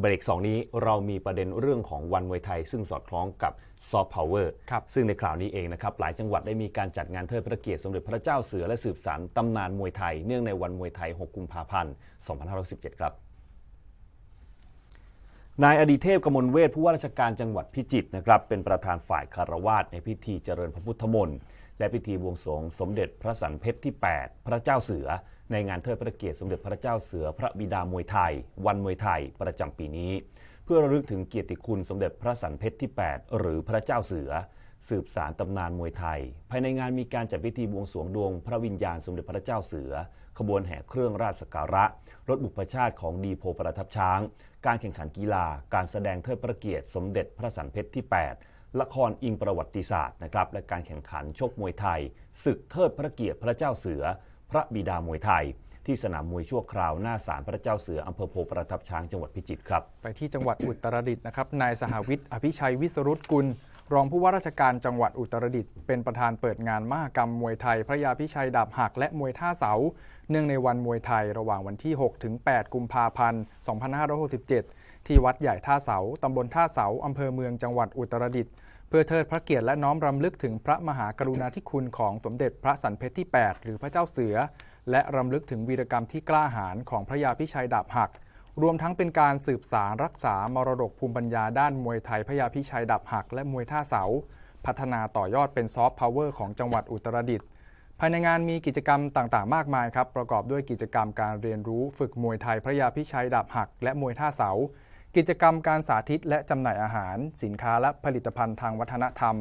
เบรก2นี้เรามีประเด็นเรื่องของวันมวยไทย ซึ่งสอดคล้องกับซอฟต์พาวเวอร์ครับซึ่งในคราวนี้เองนะครับหลายจังหวัดได้มีการจัดงานเทิดพระเกียรติสมเด็จพระเจ้าเสือและสืบสานตำนานมวยไทยเนื่องในวันมวยไทย 6 กุมภาพันธ์ 2517 ครับ นายอดีเทพกมลเวทผู้ว่าราชการจังหวัดพิจิตรนะครับเป็นประธานฝ่ายคารวาสในพิธีเจริญพระพุทธมนต์และพิธีบวงสรวงสมเด็จพระสังเพชรที่ 8 พระเจ้าเสือในงาน เทิดพระเกียรติสมเด็จพระเจ้าเสือ พระบิดามวยไทย วันมวยไทย ประจำปีนี้ เพื่อระลึกถึงเกียรติคุณสมเด็จพระสันเพชรที่ 8 หรือพระเจ้าเสือ สืบสารตำนานมวยไทย ภายในงานมีการจัดพิธีบวงสรวงดวงพระวิญญาณ สมเด็จพระเจ้าเสือ ขบวนแห่เครื่องราชสักการะรถบุพชาติของดีโพประทับช้าง การแข่งขันกีฬา การแสดงเทิดพระเกียรติสมเด็จพระสันเพชรที่ 8ละครอิงประวัติศาสตร์นะครับและการแข่งขันชกมวยไทยศึกเทิดพระเกียรติพระเจ้าเสือ พระบิดามวยไทย ที่สนามมวยชั่วคราวหน้าศาลพระเจ้าเสือ อำเภอโพประทับช้างจังหวัดพิจิตรครับ ไปที่จังหวัดอุตรดิตถ์นะครับนายสหวิทย์อภิชัยวิสรุตกุล รองผู้ว่าราชการจังหวัดอุตรดิตถ์เป็นประธานเปิดงานมหกรรมมวยไทย พระยาพิชัยดาบหักและมวยท่าเสา เนื่องในวันมวยไทยระหว่างวันที่6ถึง8กุมภาพันธ์2567ที่วัดใหญ่ท่าเสา ตำบลท่าเสา อำเภอเมืองจังหวัดอุตรดิตถ์เพื่อเทิดพระเกียรติและน้อมรำลึกถึงพระมหากรุณาธิคุณของสมเด็จพระสันเพชรที่ 8 หรือพระเจ้าเสือ และรำลึกถึงวีรกรรมที่กล้าหาญของพระยาพิชัยดาบหัก รวมทั้งเป็นการสืบสารรักษามรดกภูมิปัญญาด้านมวยไทยพระยาพิชัยดาบหัก และมวยท่าเสา พัฒนาต่อยอดเป็นซอฟต์พาวเวอร์ของจังหวัดอุตรดิตถ์ภายในงานมีกิจกรรมต่างๆ มากมายครับประกอบด้วยกิจกรรมการเรียนรู้ฝึกมวยไทยพระยาพิชัยดาบหัก และมวยท่าเสากิจกรรมการสาธิตและจำหน่ายอาหาร สินค้าและผลิตภัณฑ์ทางวัฒนธรรม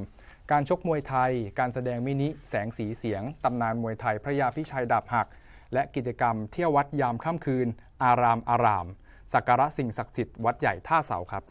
การชกมวยไทย การแสดงมินิแสงสีเสียง ตำนานมวยไทยพระยาพิชัยดาบหัก และกิจกรรมเที่ยววัดยามค่ำคืนอารามอาราม สักการะสิ่งศักดิ์สิทธิ์วัดใหญ่ท่าเสาครับ